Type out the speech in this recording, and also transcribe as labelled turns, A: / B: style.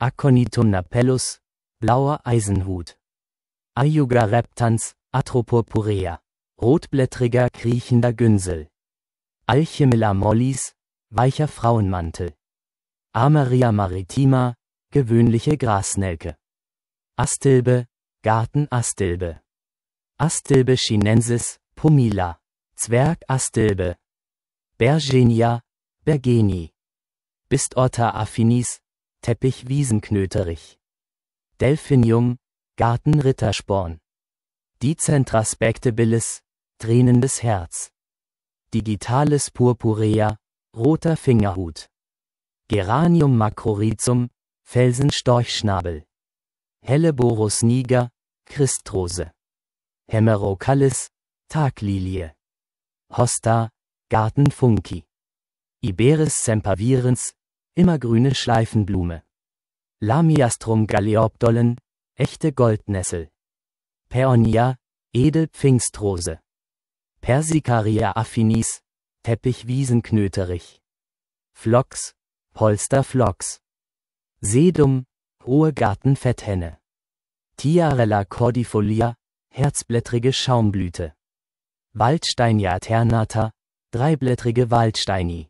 A: Aconitum napellus, blauer Eisenhut. Ayuga reptans, Atropurpurea, rotblättriger kriechender Günsel. Alchemilla mollis, weicher Frauenmantel. Amaria maritima, gewöhnliche Grasnelke. Astilbe, Gartenastilbe. Astilbe chinensis, pumila, Zwergastilbe. Bergenia, Bergeni. Bistorta affinis, Teppich Wiesenknöterich. Delphinium, Gartenrittersporn. Dicentraspectabilis, Dicentra spectabilis, tränendes Herz. Digitalis purpurea, roter Fingerhut. Geranium macrorizum, Felsenstorchschnabel. Helleborus niger, Christrose. Hemerocallis, Taglilie. Hosta, Gartenfunki. Iberis sempervirens, immergrüne Schleifenblume. Lamiastrum galeopdollen, echte Goldnessel. Peonia, edel Pfingstrose. Persicaria affinis, Teppichwiesenknöterich. Phlox, Polsterphlox. Sedum, hohe Gartenfetthenne. Tiarella cordifolia, herzblättrige Schaumblüte. Waldsteinia ternata, dreiblättrige Waldsteini.